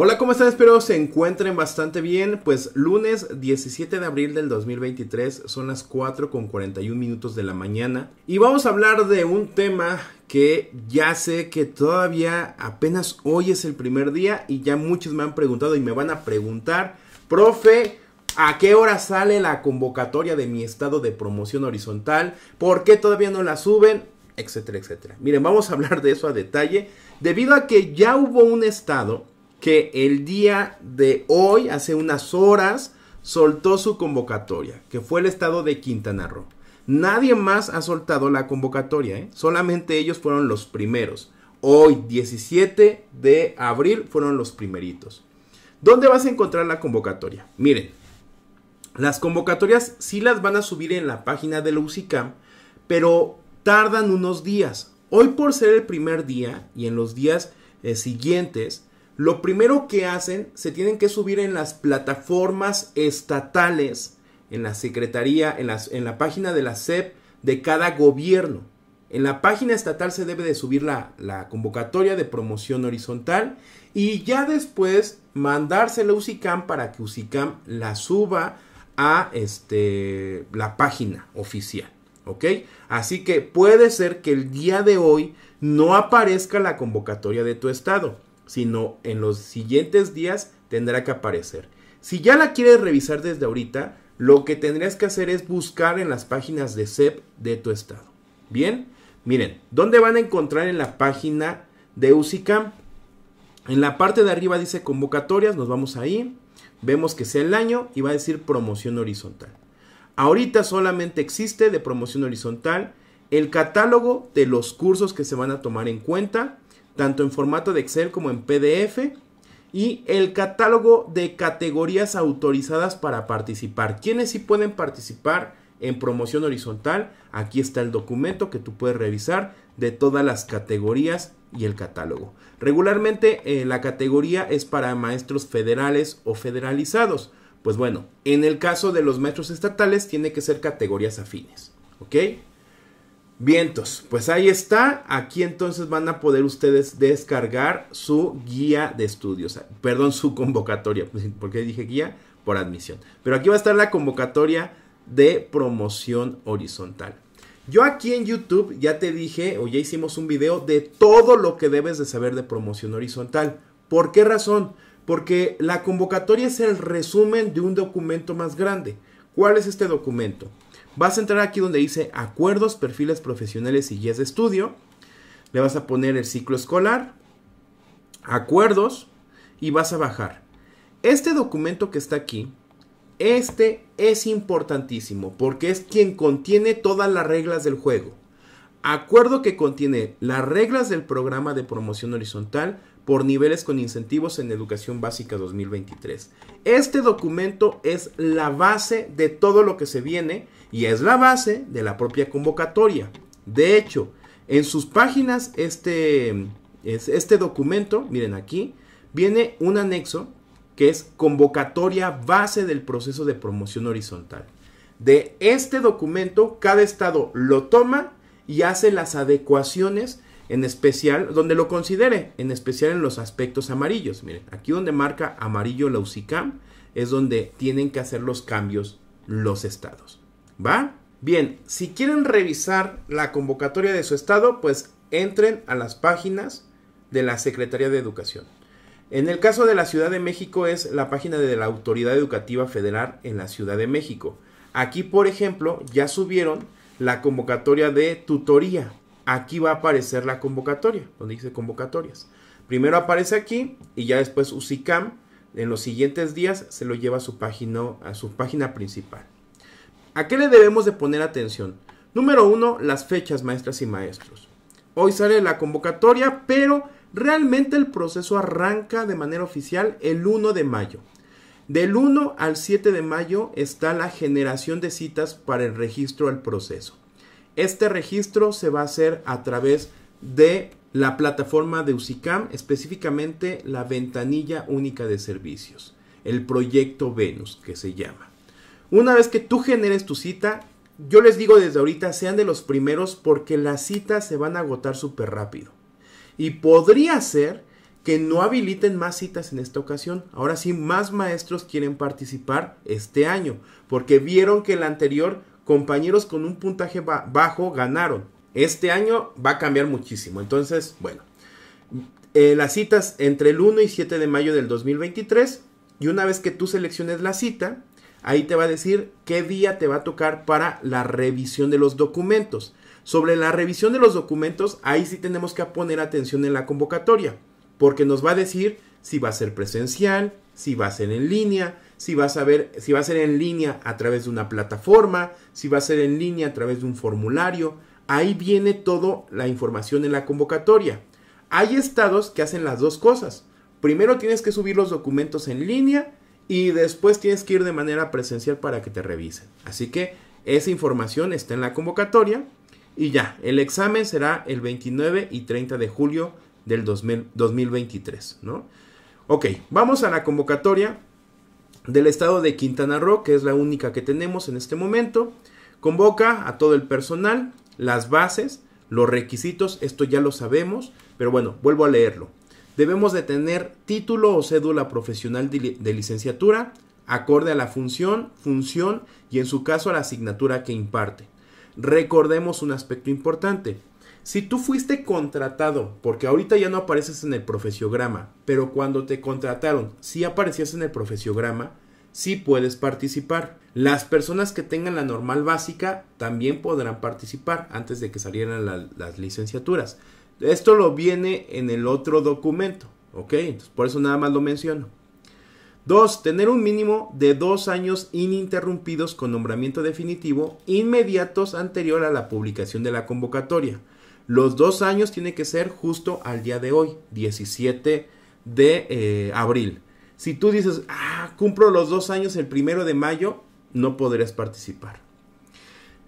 Hola, ¿cómo están? Espero se encuentren bastante bien. Pues lunes 17 de abril del 2023 son las 4 con 41 minutos de la mañana y vamos a hablar de un tema que ya sé que todavía apenas hoy es el primer día y ya muchos me han preguntado y me van a preguntar, profe, ¿A qué hora sale la convocatoria de mi estado de promoción horizontal? ¿Por qué todavía no la suben? Etcétera, etcétera. Miren, vamos a hablar de eso a detalle. Debido a que ya hubo un estado que el día de hoy, hace unas horas, soltó su convocatoria, que fue el estado de Quintana Roo. Nadie más ha soltado la convocatoria, ¿eh? solamente ellos fueron los primeros. Hoy, 17 de abril, fueron los primeritos. ¿Dónde vas a encontrar la convocatoria? Miren, las convocatorias sí las van a subir en la página de la pero tardan unos días. Hoy por ser el primer día y en los días eh, siguientes, lo primero que hacen, se tienen que subir en las plataformas estatales, en la secretaría, en, la página de la SEP de cada gobierno. En la página estatal se debe de subir la, convocatoria de promoción horizontal y ya después mandársela a UCICAM para que UCICAM la suba a este, la página oficial. ¿Ok? Así que puede ser que el día de hoy no aparezca la convocatoria de tu estado sino en los siguientes días tendrá que aparecer. Si ya la quieres revisar desde ahorita, lo que tendrías que hacer es buscar en las páginas de SEP de tu estado. Bien, miren, ¿dónde van a encontrar en la página de UCICAM? En la parte de arriba dice convocatorias, nos vamos ahí, vemos que sea el año y va a decir promoción horizontal. Ahorita solamente existe de promoción horizontal el catálogo de los cursos que se van a tomar en cuenta tanto en formato de Excel como en PDF. Y el catálogo de categorías autorizadas para participar. ¿Quiénes sí pueden participar en promoción horizontal? Aquí está el documento que tú puedes revisar de todas las categorías y el catálogo. Regularmente eh, la categoría es para maestros federales o federalizados. Pues bueno, en el caso de los maestros estatales tiene que ser categorías afines. ¿Ok? Vientos, pues ahí está. Aquí entonces van a poder ustedes descargar su guía de estudios, perdón, su convocatoria, pues, porque dije guía por admisión. Pero aquí va a estar la convocatoria de promoción horizontal. Yo aquí en YouTube ya te dije o ya hicimos un video de todo lo que debes de saber de promoción horizontal. ¿Por qué razón? Porque la convocatoria es el resumen de un documento más grande. ¿Cuál es este documento? Vas a entrar aquí donde dice acuerdos, perfiles profesionales y guías de estudio. Le vas a poner el ciclo escolar, acuerdos y vas a bajar. Este documento que está aquí, este es importantísimo porque es quien contiene todas las reglas del juego. Acuerdo que contiene las reglas del programa de promoción horizontal, por niveles con incentivos en educación básica 2023. Este documento es la base de todo lo que se viene y es la base de la propia convocatoria. De hecho, en sus páginas este, este documento, miren aquí, viene un anexo que es convocatoria base del proceso de promoción horizontal. De este documento, cada estado lo toma y hace las adecuaciones en especial donde lo considere, en especial en los aspectos amarillos. Miren, aquí donde marca amarillo la UCICAM es donde tienen que hacer los cambios los estados. ¿Va? Bien, si quieren revisar la convocatoria de su estado, pues entren a las páginas de la Secretaría de Educación. En el caso de la Ciudad de México es la página de la Autoridad Educativa Federal en la Ciudad de México. Aquí, por ejemplo, ya subieron la convocatoria de tutoría aquí va a aparecer la convocatoria, donde dice convocatorias. Primero aparece aquí y ya después UCICAM en los siguientes días se lo lleva a su página, a su página principal. ¿A qué le debemos de poner atención? Número uno, las fechas, maestras y maestros. Hoy sale la convocatoria, pero realmente el proceso arranca de manera oficial el 1 de mayo. Del 1 al 7 de mayo está la generación de citas para el registro al proceso. Este registro se va a hacer a través de la plataforma de Usicam, específicamente la ventanilla única de servicios, el proyecto Venus que se llama. Una vez que tú generes tu cita, yo les digo desde ahorita, sean de los primeros porque las citas se van a agotar súper rápido. Y podría ser que no habiliten más citas en esta ocasión. Ahora sí, más maestros quieren participar este año porque vieron que el anterior compañeros con un puntaje bajo ganaron. Este año va a cambiar muchísimo. Entonces, bueno, eh, las citas entre el 1 y 7 de mayo del 2023. Y una vez que tú selecciones la cita, ahí te va a decir qué día te va a tocar para la revisión de los documentos. Sobre la revisión de los documentos, ahí sí tenemos que poner atención en la convocatoria, porque nos va a decir si va a ser presencial, si va a ser en línea, si va a si va a ser en línea a través de una plataforma, si va a ser en línea a través de un formulario. Ahí viene toda la información en la convocatoria. Hay estados que hacen las dos cosas. Primero tienes que subir los documentos en línea y después tienes que ir de manera presencial para que te revisen. Así que esa información está en la convocatoria y ya, el examen será el 29 y 30 de julio del 2023, ¿no? Ok, vamos a la convocatoria del estado de Quintana Roo, que es la única que tenemos en este momento. Convoca a todo el personal, las bases, los requisitos, esto ya lo sabemos, pero bueno, vuelvo a leerlo. Debemos de tener título o cédula profesional de, de licenciatura, acorde a la función, función y en su caso a la asignatura que imparte. Recordemos un aspecto importante. Si tú fuiste contratado, porque ahorita ya no apareces en el profesiograma, pero cuando te contrataron si aparecías en el profesiograma, sí puedes participar. Las personas que tengan la normal básica también podrán participar antes de que salieran las licenciaturas. Esto lo viene en el otro documento, ¿ok? por eso nada más lo menciono. Dos, Tener un mínimo de dos años ininterrumpidos con nombramiento definitivo inmediatos anterior a la publicación de la convocatoria. Los dos años tiene que ser justo al día de hoy, 17 de eh, abril. Si tú dices, ah, cumplo los dos años el primero de mayo, no podrás participar.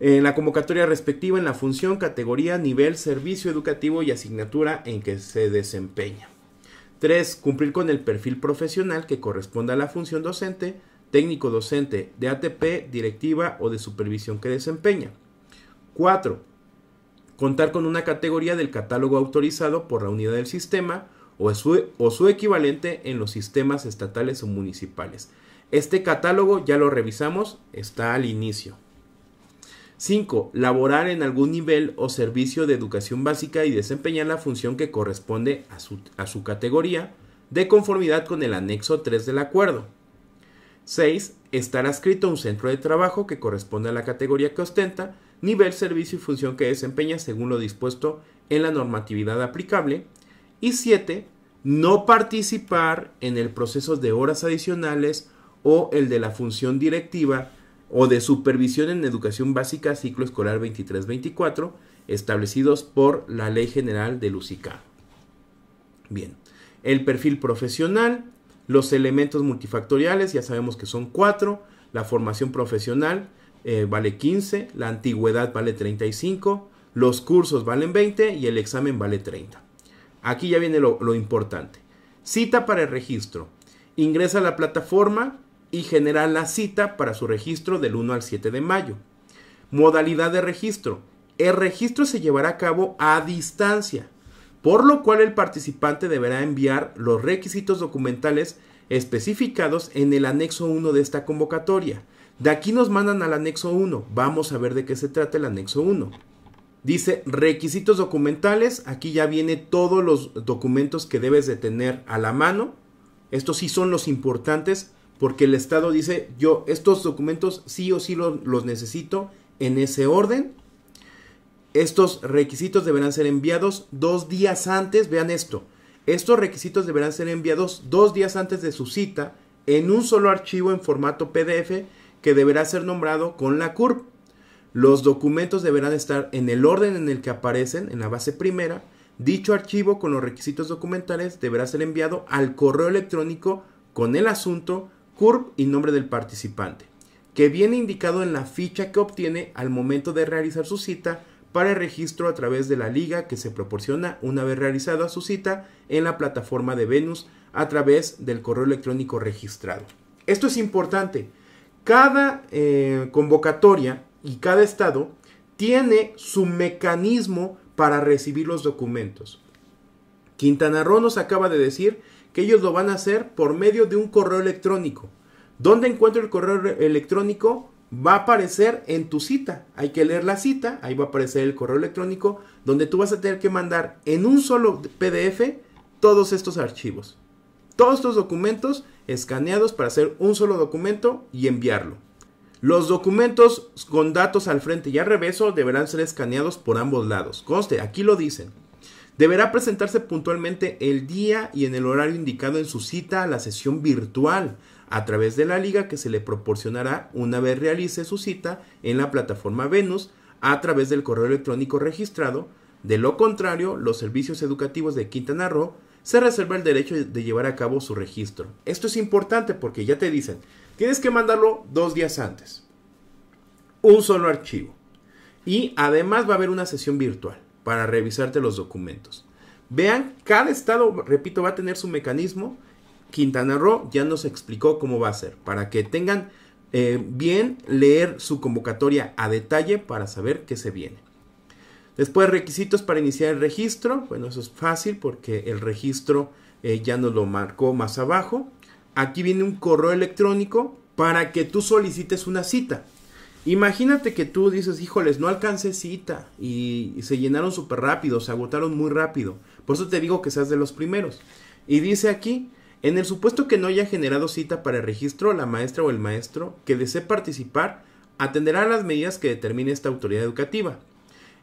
En la convocatoria respectiva, en la función, categoría, nivel, servicio educativo y asignatura en que se desempeña. 3. Cumplir con el perfil profesional que corresponda a la función docente, técnico docente, de ATP, directiva o de supervisión que desempeña. 4 contar con una categoría del catálogo autorizado por la unidad del sistema o su, o su equivalente en los sistemas estatales o municipales. Este catálogo ya lo revisamos, está al inicio. 5. Laborar en algún nivel o servicio de educación básica y desempeñar la función que corresponde a su, a su categoría, de conformidad con el anexo 3 del acuerdo. 6. Estar adscrito a un centro de trabajo que corresponde a la categoría que ostenta nivel, servicio y función que desempeña según lo dispuesto en la normatividad aplicable. Y 7. No participar en el proceso de horas adicionales o el de la función directiva o de supervisión en educación básica ciclo escolar 23-24 establecidos por la Ley General de UCICA. Bien, el perfil profesional, los elementos multifactoriales, ya sabemos que son cuatro, la formación profesional, eh, vale 15, la antigüedad vale 35, los cursos valen 20 y el examen vale 30. Aquí ya viene lo, lo importante. Cita para el registro. Ingresa a la plataforma y genera la cita para su registro del 1 al 7 de mayo. Modalidad de registro. El registro se llevará a cabo a distancia, por lo cual el participante deberá enviar los requisitos documentales especificados en el anexo 1 de esta convocatoria de aquí nos mandan al anexo 1. Vamos a ver de qué se trata el anexo 1. Dice requisitos documentales. Aquí ya viene todos los documentos que debes de tener a la mano. Estos sí son los importantes porque el Estado dice yo estos documentos sí o sí los, los necesito en ese orden. Estos requisitos deberán ser enviados dos días antes. Vean esto. Estos requisitos deberán ser enviados dos días antes de su cita en un solo archivo en formato PDF que deberá ser nombrado con la CURP. Los documentos deberán estar en el orden en el que aparecen en la base primera. Dicho archivo con los requisitos documentales deberá ser enviado al correo electrónico con el asunto, CURP y nombre del participante, que viene indicado en la ficha que obtiene al momento de realizar su cita para el registro a través de la liga que se proporciona una vez realizada su cita en la plataforma de Venus a través del correo electrónico registrado. Esto es importante cada eh, convocatoria y cada estado tiene su mecanismo para recibir los documentos. Quintana Roo nos acaba de decir que ellos lo van a hacer por medio de un correo electrónico. ¿Dónde encuentro el correo electrónico? Va a aparecer en tu cita. Hay que leer la cita, ahí va a aparecer el correo electrónico donde tú vas a tener que mandar en un solo PDF todos estos archivos todos estos documentos escaneados para hacer un solo documento y enviarlo. Los documentos con datos al frente y al revés deberán ser escaneados por ambos lados. Conste, aquí lo dicen. Deberá presentarse puntualmente el día y en el horario indicado en su cita a la sesión virtual a través de la liga que se le proporcionará una vez realice su cita en la plataforma Venus a través del correo electrónico registrado. De lo contrario, los servicios educativos de Quintana Roo se reserva el derecho de llevar a cabo su registro. Esto es importante porque ya te dicen, tienes que mandarlo dos días antes. Un solo archivo. Y además va a haber una sesión virtual para revisarte los documentos. Vean, cada estado, repito, va a tener su mecanismo. Quintana Roo ya nos explicó cómo va a ser, para que tengan eh, bien leer su convocatoria a detalle para saber qué se viene. Después, requisitos para iniciar el registro. Bueno, eso es fácil porque el registro eh, ya nos lo marcó más abajo. Aquí viene un correo electrónico para que tú solicites una cita. Imagínate que tú dices, híjoles, no alcancé cita y, se llenaron súper rápido, se agotaron muy rápido. Por eso te digo que seas de los primeros. Y dice aquí, en el supuesto que no haya generado cita para el registro, la maestra o el maestro que desee participar atenderá las medidas que determine esta autoridad educativa.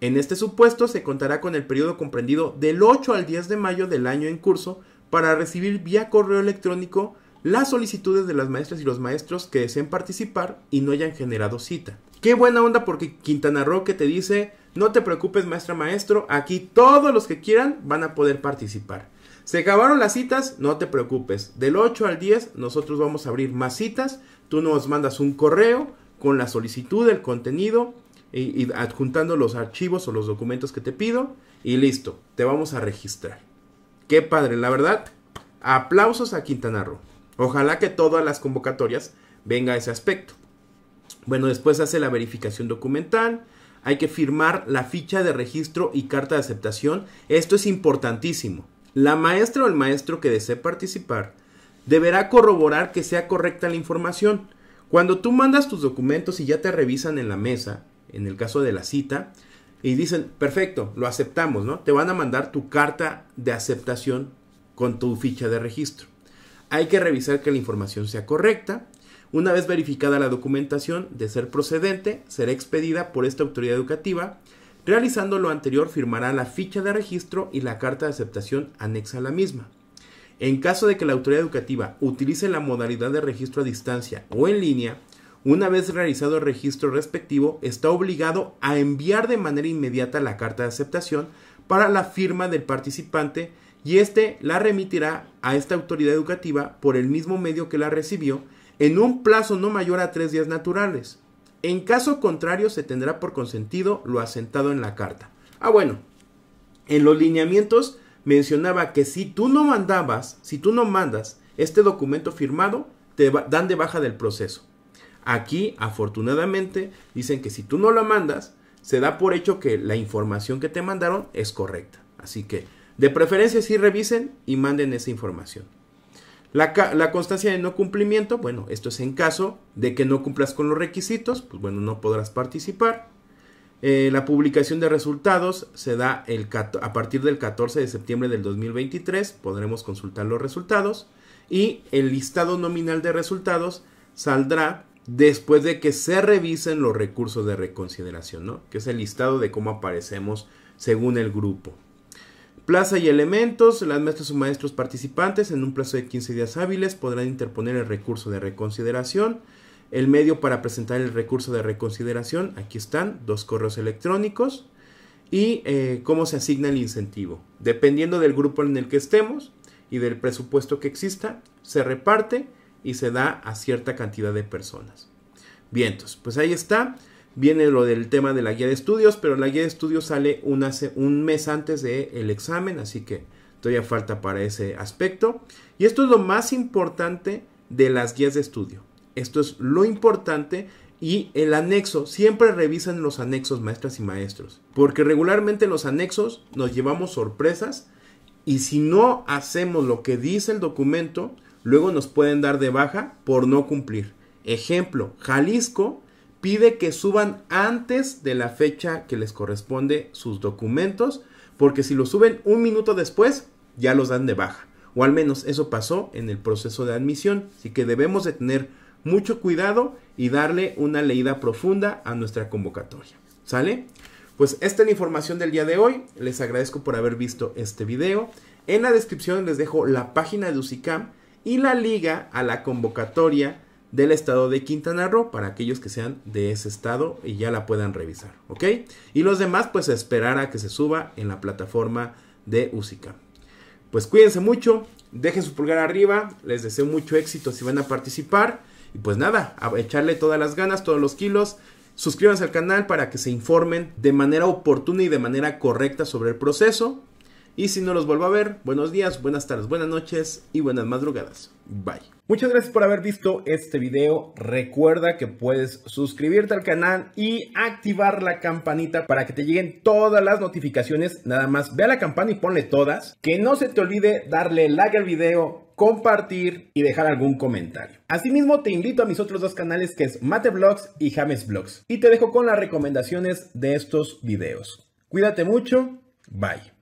En este supuesto se contará con el periodo comprendido del 8 al 10 de mayo del año en curso para recibir vía correo electrónico las solicitudes de las maestras y los maestros que deseen participar y no hayan generado cita. Qué buena onda porque Quintana Roo te dice, no te preocupes maestra maestro, aquí todos los que quieran van a poder participar. Se acabaron las citas, no te preocupes. Del 8 al 10 nosotros vamos a abrir más citas, tú nos mandas un correo con la solicitud, el contenido y, adjuntando los archivos o los documentos que te pido y listo, te vamos a registrar. Qué padre, la verdad, aplausos a Quintana Roo. Ojalá que todas las convocatorias venga ese aspecto. Bueno, después hace la verificación documental, hay que firmar la ficha de registro y carta de aceptación. Esto es importantísimo. La maestra o el maestro que desee participar deberá corroborar que sea correcta la información. Cuando tú mandas tus documentos y ya te revisan en la mesa, en el caso de la cita, y dicen, perfecto, lo aceptamos, ¿no? Te van a mandar tu carta de aceptación con tu ficha de registro. Hay que revisar que la información sea correcta. Una vez verificada la documentación de ser procedente, será expedida por esta autoridad educativa. Realizando lo anterior, firmará la ficha de registro y la carta de aceptación anexa a la misma. En caso de que la autoridad educativa utilice la modalidad de registro a distancia o en línea, una vez realizado el registro respectivo, está obligado a enviar de manera inmediata la carta de aceptación para la firma del participante y éste la remitirá a esta autoridad educativa por el mismo medio que la recibió en un plazo no mayor a tres días naturales. En caso contrario, se tendrá por consentido lo asentado en la carta. Ah, bueno, en los lineamientos mencionaba que si tú no mandabas, si tú no mandas este documento firmado, te dan de baja del proceso. Aquí, afortunadamente, dicen que si tú no la mandas, se da por hecho que la información que te mandaron es correcta. Así que, de preferencia, sí revisen y manden esa información. La, constancia de no cumplimiento, bueno, esto es en caso de que no cumplas con los requisitos, pues bueno, no podrás participar. Eh, la publicación de resultados se da el, a partir del 14 de septiembre del 2023, podremos consultar los resultados. Y el listado nominal de resultados saldrá después de que se revisen los recursos de reconsideración, ¿no? que es el listado de cómo aparecemos según el grupo. Plaza y elementos, las maestras o maestros participantes en un plazo de 15 días hábiles podrán interponer el recurso de reconsideración. El medio para presentar el recurso de reconsideración, aquí están dos correos electrónicos. Y eh, cómo se asigna el incentivo. Dependiendo del grupo en el que estemos y del presupuesto que exista, se reparte y se da a cierta cantidad de personas. Bien, pues ahí está. Viene lo del tema de la guía de estudios, pero la guía de estudios sale un mes antes del el examen, así que todavía falta para ese aspecto. Y esto es lo más importante de las guías de estudio. Esto es lo importante y el anexo, siempre revisan los anexos maestras y maestros, porque regularmente los anexos nos llevamos sorpresas y si no hacemos lo que dice el documento, Luego nos pueden dar de baja por no cumplir. Ejemplo, Jalisco pide que suban antes de la fecha que les corresponde sus documentos, porque si los suben un minuto después, ya los dan de baja. O al menos eso pasó en el proceso de admisión. Así que debemos de tener mucho cuidado y darle una leída profunda a nuestra convocatoria. ¿Sale? Pues esta es la información del día de hoy. Les agradezco por haber visto este video. En la descripción les dejo la página de UCICAM y la liga a la convocatoria del estado de Quintana Roo para aquellos que sean de ese estado y ya la puedan revisar, ¿ok? Y los demás pues esperar a que se suba en la plataforma de Usica. Pues cuídense mucho, dejen su pulgar arriba, les deseo mucho éxito si van a participar y pues nada, a echarle todas las ganas, todos los kilos. Suscríbanse al canal para que se informen de manera oportuna y de manera correcta sobre el proceso. Y si no los vuelvo a ver, buenos días, buenas tardes, buenas noches y buenas madrugadas. Bye. Muchas gracias por haber visto este video. Recuerda que puedes suscribirte al canal y activar la campanita para que te lleguen todas las notificaciones. Nada más ve a la campana y ponle todas. Que no se te olvide darle like al video, compartir y dejar algún comentario. Asimismo, te invito a mis otros dos canales que es Mate Vlogs y James Vlogs. Y te dejo con las recomendaciones de estos videos. Cuídate mucho. Bye.